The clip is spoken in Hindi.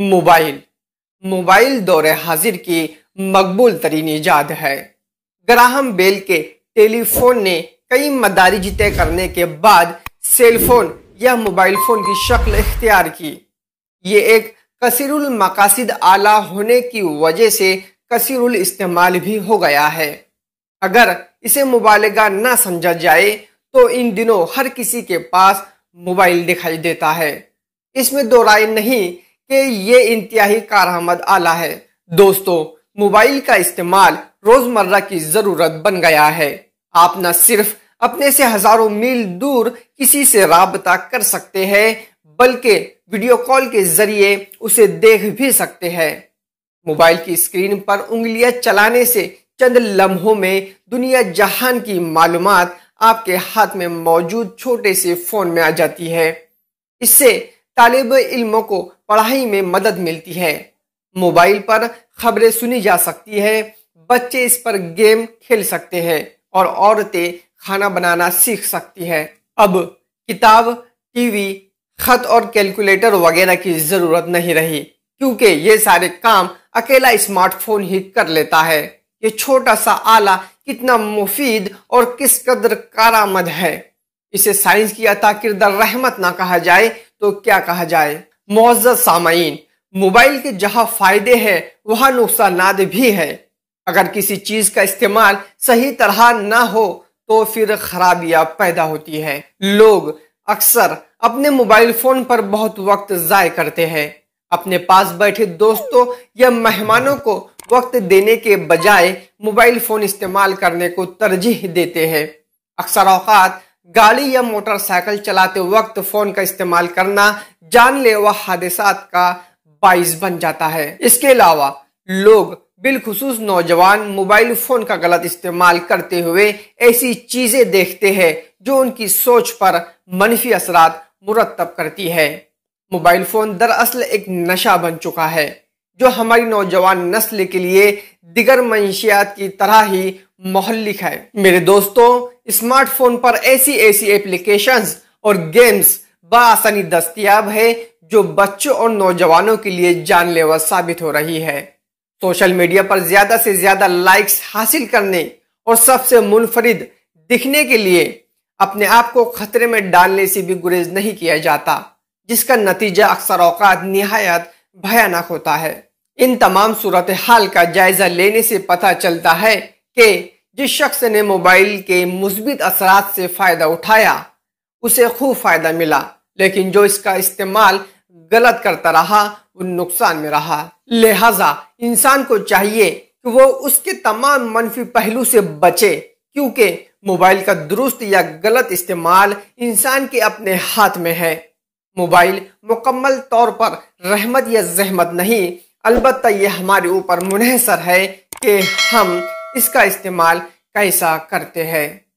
मोबाइल मोबाइल दौरे हाजिर की मकबूल तरीन ईजाद है ग्राहम बेल के टेलीफोन ने कई मदारिज तय करने के बाद सेलफोन या मोबाइल फ़ोन की शक्ल इख्तियार की ये एक कसरुल मकासद आला होने की वजह से कसरुल इस्तेमाल भी हो गया है अगर इसे मुबालगा ना समझा जाए तो इन दिनों हर किसी के पास मोबाइल दिखाई देता है इसमें दो राय नहीं कि ये इंतहाई आमद आला है दोस्तों मोबाइल का इस्तेमाल रोजमर्रा की जरूरत बन गया है आप न सिर्फ अपने से हजारों मील दूर किसी से रबता कर सकते हैं बल्कि वीडियो कॉल के जरिए उसे देख भी सकते हैं मोबाइल की स्क्रीन पर उंगलियां चलाने से चंद लम्हों में दुनिया जहान की मालूम आपके हाथ में मौजूद छोटे से फोन में आ जाती है इससे तालब इल्मों को पढ़ाई में मदद मिलती है मोबाइल पर खबरें सुनी जा सकती है बच्चे इस पर गेम खेल सकते हैं और औरतें खाना बनाना सीख सकती हैं अब किताब टीवी खत और कैलकुलेटर वगैरह की ज़रूरत नहीं रही क्योंकि ये सारे काम अकेला स्मार्टफोन ही कर लेता है ये छोटा सा आला कितना मुफीद और किस कदर कारामद है इसे साइंस की अता किरदार रहमत ना कहा जाए तो क्या कहा जाए मोजत सामीन मोबाइल के जहां फायदे हैं वहां नुकसान भी है अगर किसी चीज का इस्तेमाल सही तरह ना हो तो फिर खराबियां पैदा होती है लोग अक्सर अपने मोबाइल फोन पर बहुत वक्त जाय करते हैं अपने पास बैठे दोस्तों या मेहमानों को वक्त देने के बजाय मोबाइल फोन इस्तेमाल करने को तरजीह देते हैं अक्सर अवकात गाड़ी या मोटरसाइकिल चलाते वक्त फोन का इस्तेमाल करना जानलेवा हादसा का बाइस बन जाता है इसके अलावा लोग बिलखसूस नौजवान मोबाइल फोन का गलत इस्तेमाल करते हुए ऐसी चीजें देखते हैं जो उनकी सोच पर मनफी असरा मुरतब करती है मोबाइल फोन दरअसल एक नशा बन चुका है जो हमारी नौजवान नस्ल के लिए दिगर मंशियात की तरह ही मोहल्लिक है मेरे दोस्तों स्मार्टफोन पर ऐसी ऐसी एप्लीकेशन और गेम्स बसानी दस्तियाब है जो बच्चों और नौजवानों के लिए जानलेवा साबित हो रही है सोशल मीडिया पर ज्यादा से ज्यादा लाइक्स हासिल करने और सबसे मुनफरिद दिखने के लिए अपने आप को खतरे में डालने से भी गुरेज नहीं किया जाता जिसका नतीजा अक्सर औकात नहायत भयानक होता है इन तमाम सूरत हाल का जायज़ा लेने से पता चलता है कि जिस शख्स ने मोबाइल के मुस्बित असरा से फ़ायदा उठाया उसे खूब फ़ायदा मिला लेकिन जो इसका इस्तेमाल गलत करता रहा वो नुकसान में रहा लिहाजा इंसान को चाहिए कि वो उसके तमाम मनफी पहलू से बचे क्योंकि मोबाइल का दुरुस्त या गलत इस्तेमाल इंसान के अपने हाथ में है मोबाइल मुकम्मल तौर पर रहमत या जहमत नहीं अलबत् ये हमारे ऊपर मुनहसर है कि हम इसका इस्तेमाल कैसा करते हैं